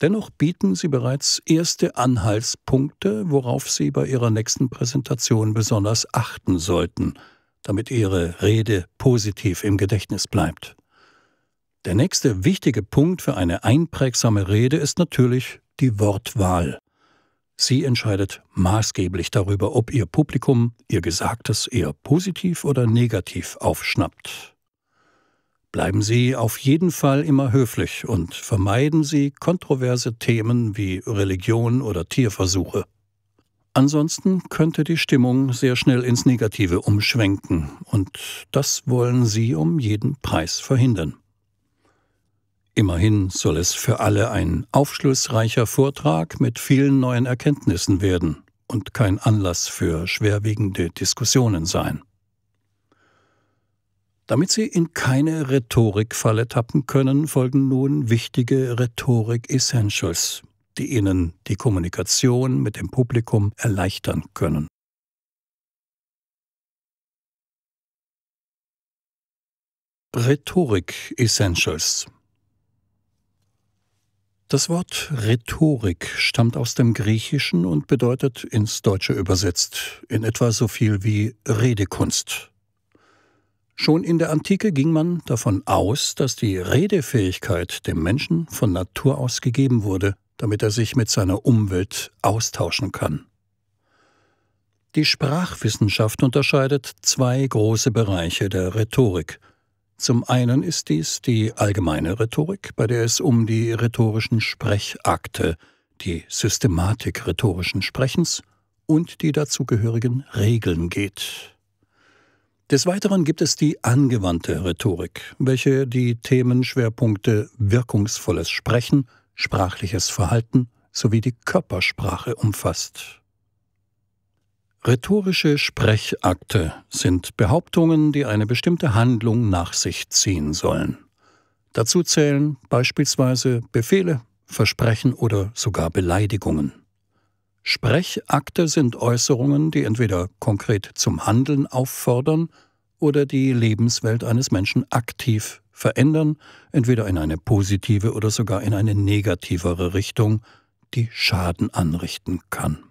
Dennoch bieten sie bereits erste Anhaltspunkte, worauf Sie bei Ihrer nächsten Präsentation besonders achten sollten, damit Ihre Rede positiv im Gedächtnis bleibt. Der nächste wichtige Punkt für eine einprägsame Rede ist natürlich die Wortwahl. Sie entscheidet maßgeblich darüber, ob Ihr Publikum Ihr Gesagtes eher positiv oder negativ aufschnappt. Bleiben Sie auf jeden Fall immer höflich und vermeiden Sie kontroverse Themen wie Religion oder Tierversuche. Ansonsten könnte die Stimmung sehr schnell ins Negative umschwenken, und das wollen Sie um jeden Preis verhindern. Immerhin soll es für alle ein aufschlussreicher Vortrag mit vielen neuen Erkenntnissen werden und kein Anlass für schwerwiegende Diskussionen sein. Damit Sie in keine Rhetorikfalle tappen können, folgen nun wichtige Rhetorik-Essentials, die Ihnen die Kommunikation mit dem Publikum erleichtern können. Rhetorik-Essentials das Wort Rhetorik stammt aus dem Griechischen und bedeutet ins Deutsche übersetzt in etwa so viel wie Redekunst, Schon in der Antike ging man davon aus, dass die Redefähigkeit dem Menschen von Natur aus gegeben wurde, damit er sich mit seiner Umwelt austauschen kann. Die Sprachwissenschaft unterscheidet zwei große Bereiche der Rhetorik. Zum einen ist dies die allgemeine Rhetorik, bei der es um die rhetorischen Sprechakte, die Systematik rhetorischen Sprechens und die dazugehörigen Regeln geht. Des Weiteren gibt es die angewandte Rhetorik, welche die Themenschwerpunkte wirkungsvolles Sprechen, sprachliches Verhalten sowie die Körpersprache umfasst. Rhetorische Sprechakte sind Behauptungen, die eine bestimmte Handlung nach sich ziehen sollen. Dazu zählen beispielsweise Befehle, Versprechen oder sogar Beleidigungen. Sprechakte sind Äußerungen, die entweder konkret zum Handeln auffordern oder die Lebenswelt eines Menschen aktiv verändern, entweder in eine positive oder sogar in eine negativere Richtung, die Schaden anrichten kann.